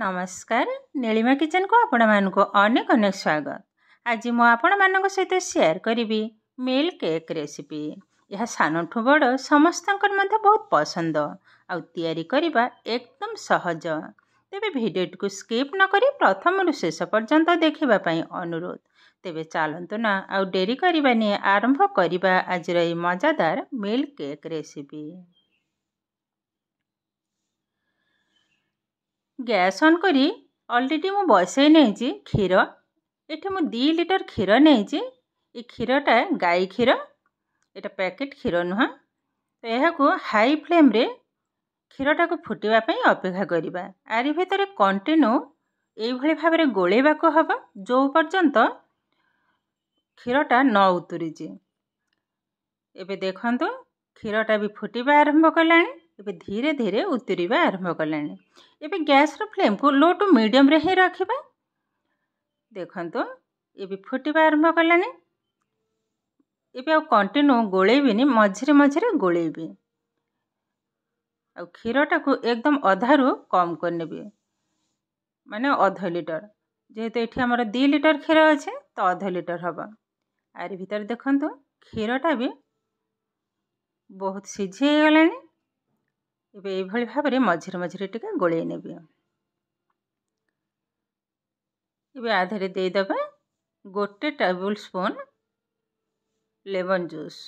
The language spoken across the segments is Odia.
नमस्कार नीमा किचेनको आपण अनेक स्वागत आज म आपण म सहित सेयर गरे म केक रेसिपि यहाँ सानोठु बड सम पसन्द आउरी एकदम सहज तेबी भिडियो स्किप नक प्रथम रु शेष पर्न्तोध तेब चालनु नौ डेरीको आरम्भ आज मजादार केक केक्सिपि ଗ୍ୟାସ୍ ଅନ୍ କରି ଅଲରେଡ଼ି ମୁଁ ବସେଇ ନେଇଛି କ୍ଷୀର ଏଠି ମୁଁ ଦୁଇ ଲିଟର କ୍ଷୀର ନେଇଛି ଏ କ୍ଷୀରଟା ଗାଈ କ୍ଷୀର ଏଇଟା ପ୍ୟାକେଟ୍ କ୍ଷୀର ନୁହଁ ତ ଏହାକୁ ହାଇ ଫ୍ଲେମ୍ରେ କ୍ଷୀରଟାକୁ ଫୁଟିବା ପାଇଁ ଅପେକ୍ଷା କରିବା ଆରି ଭିତରେ କଣ୍ଟିନ୍ୟୁ ଏଇଭଳି ଭାବରେ ଗୋଳେଇବାକୁ ହେବ ଯେଉଁ ପର୍ଯ୍ୟନ୍ତ କ୍ଷୀରଟା ନ ଉତୁରିଛି ଏବେ ଦେଖନ୍ତୁ କ୍ଷୀରଟା ବି ଫୁଟିବା ଆରମ୍ଭ କଲାଣି ଏବେ ଧୀରେ ଧୀରେ ଉତୁରିବା ଆରମ୍ଭ କଲାଣି ଏବେ ଗ୍ୟାସ୍ର ଫ୍ଲେମ୍କୁ ଲୋ ଟୁ ମିଡ଼ିୟମ୍ରେ ହିଁ ରଖିବା ଦେଖନ୍ତୁ ଏବେ ଫୁଟିବା ଆରମ୍ଭ କଲାଣି ଏବେ ଆଉ କଣ୍ଟିନ୍ୟୁ ଗୋଳେଇବିନି ମଝିରେ ମଝିରେ ଗୋଳେଇବି ଆଉ କ୍ଷୀରଟାକୁ ଏକଦମ୍ ଅଧାରୁ କମ୍ କରିନେବି ମାନେ ଅଧ ଲିଟର ଯେହେତୁ ଏଠି ଆମର ଦୁଇ ଲିଟର କ୍ଷୀର ଅଛି ତ ଅଧ ଲିଟର ହେବ ଆରି ଭିତରେ ଦେଖନ୍ତୁ କ୍ଷୀରଟା ବି ବହୁତ ସିଝି ହେଇଗଲାଣି ଏବେ ଏଇଭଳି ଭାବରେ ମଝିରେ ମଝିରେ ଟିକେ ଗୋଳେଇ ନେବି ଏବେ ଆଧାରେ ଦେଇଦେବା ଗୋଟେ ଟେବୁଲ ସ୍ପୁନ୍ ଲେମନ୍ ଜୁସ୍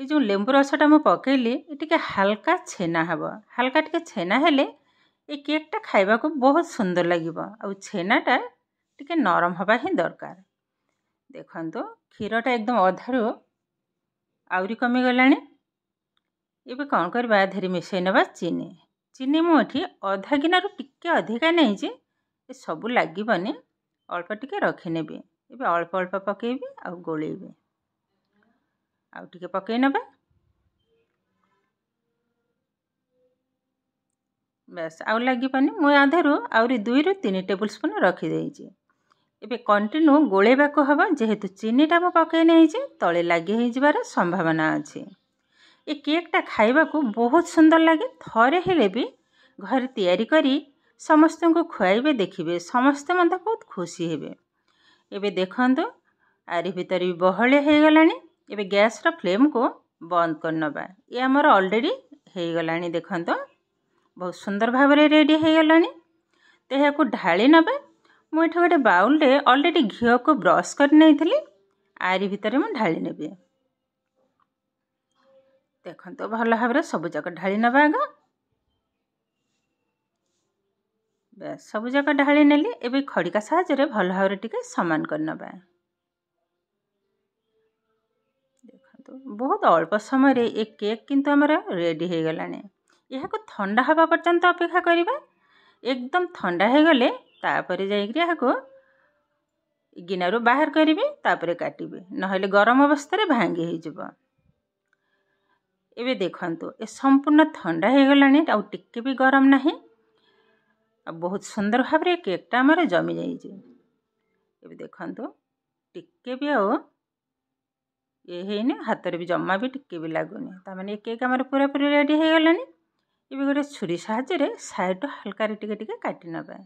ଏ ଯେଉଁ ଲେମ୍ବୁ ରସଟା ମୁଁ ପକେଇଲି ଏ ଟିକେ ହାଲକା ଛେନା ହେବ ହାଲକା ଟିକେ ଛେନା ହେଲେ ଏ କେକ୍ଟା ଖାଇବାକୁ ବହୁତ ସୁନ୍ଦର ଲାଗିବ ଆଉ ଛେନାଟା ଟିକେ ନରମ ହେବା ହିଁ ଦରକାର ଦେଖନ୍ତୁ କ୍ଷୀରଟା ଏକଦମ ଅଧାରୁ ଆହୁରି କମିଗଲାଣି ଏବେ କ'ଣ କରିବା ଧରି ମିଶାଇ ନେବା ଚିନି ଚିନି ମୁଁ ଏଠି ଅଧା ଗିନାରୁ ଟିକେ ଅଧିକା ନେଇଛି ଏ ସବୁ ଲାଗିବନି ଅଳ୍ପ ଟିକେ ରଖିନେବି ଏବେ ଅଳ୍ପ ଅଳ୍ପ ପକାଇବି ଆଉ ଗୋଳେଇବି ଆଉ ଟିକେ ପକାଇ ନେବା ବାସ୍ ଆଉ ଲାଗିବନି ମୁଁ ଆଧାରୁ ଆହୁରି ଦୁଇରୁ ତିନି ଟେବୁଲ ସ୍ପୁନ୍ ରଖିଦେଇଛି ଏବେ କଣ୍ଟିନ୍ୟୁ ଗୋଳେଇବାକୁ ହେବ ଯେହେତୁ ଚିନିଟା ମୁଁ ପକାଇ ନେଇଛି ତଳେ ଲାଗି ହେଇଯିବାର ସମ୍ଭାବନା ଅଛି ଏ କେକ୍ଟା ଖାଇବାକୁ ବହୁତ ସୁନ୍ଦର ଲାଗେ ଥରେ ହେଲେ ବି ଘରେ ତିଆରି କରି ସମସ୍ତଙ୍କୁ ଖୁଆଇବେ ଦେଖିବେ ସମସ୍ତେ ମଧ୍ୟ ବହୁତ ଖୁସି ହେବେ ଏବେ ଦେଖନ୍ତୁ ଆରି ଭିତରେ ବି ବହଳିଆ ହୋଇଗଲାଣି ଏବେ ଗ୍ୟାସ୍ର ଫ୍ଲେମ୍କୁ ବନ୍ଦ କରିନେବା ଏ ଆମର ଅଲରେଡ଼ି ହୋଇଗଲାଣି ଦେଖନ୍ତୁ ବହୁତ ସୁନ୍ଦର ଭାବରେ ରେଡ଼ି ହୋଇଗଲାଣି ତ ଏହାକୁ ଢାଳି ନେବା ମୁଁ ଏଠି ଗୋଟେ ବାଉଲ୍ରେ ଅଲରେଡ଼ି ଘିଅକୁ ବ୍ରଶ୍ କରି ନେଇଥିଲି ଆରି ଭିତରେ ମୁଁ ଢାଳି ନେବି ଦେଖନ୍ତୁ ଭଲ ଭାବରେ ସବୁଯାକ ଢାଳି ନେବା ଆଗ ବାସ୍ ସବୁଯାକ ଢାଳି ନେଲି ଏବେ ଖଡ଼ିକା ସାହାଯ୍ୟରେ ଭଲ ଭାବରେ ଟିକେ ସମାନ କରିନେବା ଦେଖନ୍ତୁ ବହୁତ ଅଳ୍ପ ସମୟରେ ଏ କେକ୍ କିନ୍ତୁ ଆମର ରେଡ଼ି ହୋଇଗଲାଣି ଏହାକୁ ଥଣ୍ଡା ହେବା ପର୍ଯ୍ୟନ୍ତ ଅପେକ୍ଷା କରିବା ଏକଦମ ଥଣ୍ଡା ହୋଇଗଲେ ତାପରେ ଯାଇକରି ଏହାକୁ ଗିନାରୁ ବାହାର କରିବି ତାପରେ କାଟିବି ନହେଲେ ଗରମ ଅବସ୍ଥାରେ ଭାଙ୍ଗି ହୋଇଯିବ ଏବେ ଦେଖନ୍ତୁ ଏ ସମ୍ପୂର୍ଣ୍ଣ ଥଣ୍ଡା ହୋଇଗଲାଣି ଆଉ ଟିକେ ବି ଗରମ ନାହିଁ ଆଉ ବହୁତ ସୁନ୍ଦର ଭାବରେ କେକ୍ଟା ଆମର ଜମିଯାଇଛି ଏବେ ଦେଖନ୍ତୁ ଟିକେ ବି ଆଉ ଇଏ ହେଇନି ହାତରେ ବି ଜମା ବି ଟିକେ ବି ଲାଗୁନି ତା'ମାନେ ଏ କେକ୍ ଆମର ପୁରାପୁରି ରେଡ଼ି ହୋଇଗଲାଣି ଏବେ ଗୋଟେ ଛୁରୀ ସାହାଯ୍ୟରେ ସାଇଡ଼୍ରୁ ହାଲକାରେ ଟିକେ ଟିକେ କାଟି ନେବା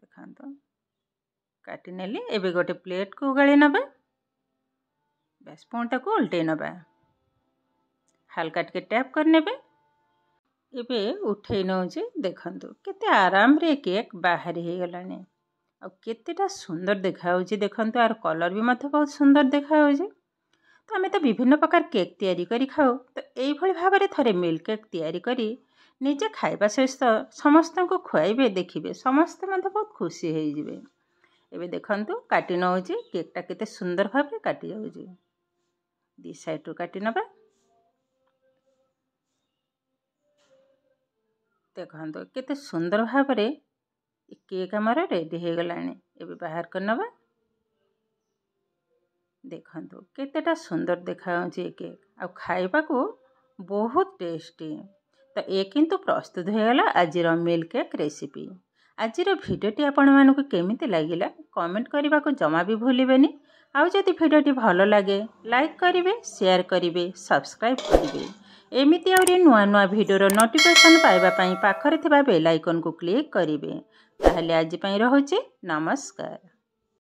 ଦେଖନ୍ତୁ କାଟି ନେଲି ଏବେ ଗୋଟେ ପ୍ଲେଟ୍କୁ ଉଗାଳି ନେବା ব্যাস পোনটাକୁ ଓଲଟେଇ ନେବା ହାଲକା ଟିକେ ଟ୍ୟାପ୍ କରିନେବେ ଏବେ ଉଠେଇ ନେଉଛି ଦେଖନ୍ତୁ କେତେ ଆରାମରେ କେକ୍ ବାହାରି ହେଇଗଲାଣି ଆଉ କେତେଟା ସୁନ୍ଦର ଦେଖାହେଉଛି ଦେଖନ୍ତୁ ଆର କଲର୍ ବି ମଧ୍ୟ ବହୁତ ସୁନ୍ଦର ଦେଖାହେଉଛି ତ ଆମେ ତ ବିଭିନ୍ନ ପ୍ରକାର କେକ୍ ତିଆରି କରି ଖାଉ ତ ଏଇଭଳି ଭାବରେ ଥରେ ମିଲ୍କ କେକ୍ ତିଆରି କରି ନିଜେ ଖାଇବା ସହିତ ସମସ୍ତଙ୍କୁ ଖୁଆଇବେ ଦେଖିବେ ସମସ୍ତେ ମଧ୍ୟ ବହୁତ ଖୁସି ହେଇଯିବେ ଏବେ ଦେଖନ୍ତୁ କାଟି ନେଉଛି କେକ୍ଟା କେତେ ସୁନ୍ଦର ଭାବରେ କାଟି ଯାଉଛି ଦୁଇ ସାଇଡ଼୍ରୁ କାଟି ନେବା ଦେଖନ୍ତୁ କେତେ ସୁନ୍ଦର ଭାବରେ କେକ୍ ଆମର ରେଡ଼ି ହୋଇଗଲାଣି ଏବେ ବାହାର କରିନେବା ଦେଖନ୍ତୁ କେତେଟା ସୁନ୍ଦର ଦେଖାଯାଉଛି ଏ କେକ୍ ଆଉ ଖାଇବାକୁ ବହୁତ ଟେଷ୍ଟି ତ ଏ କିନ୍ତୁ ପ୍ରସ୍ତୁତ ହୋଇଗଲା ଆଜିର ମିଲ୍ କେକ୍ ରେସିପି ଆଜିର ଭିଡ଼ିଓଟି ଆପଣମାନଙ୍କୁ କେମିତି ଲାଗିଲା କମେଣ୍ଟ କରିବାକୁ ଜମା ବି ଭୁଲିବେନି ଆଉ ଯଦି ଭିଡ଼ିଓଟି ଭଲ ଲାଗେ ଲାଇକ୍ କରିବେ ସେୟାର କରିବେ ସବସ୍କ୍ରାଇବ୍ କରିବେ ଏମିତି ଆହୁରି ନୂଆ ନୂଆ ଭିଡ଼ିଓର ନୋଟିଫିକେସନ୍ ପାଇବା ପାଇଁ ପାଖରେ ଥିବା ବେଲ୍ ଆଇକନ୍କୁ କ୍ଲିକ୍ କରିବେ ତାହେଲେ ଆଜି ପାଇଁ ରହୁଛି ନମସ୍କାର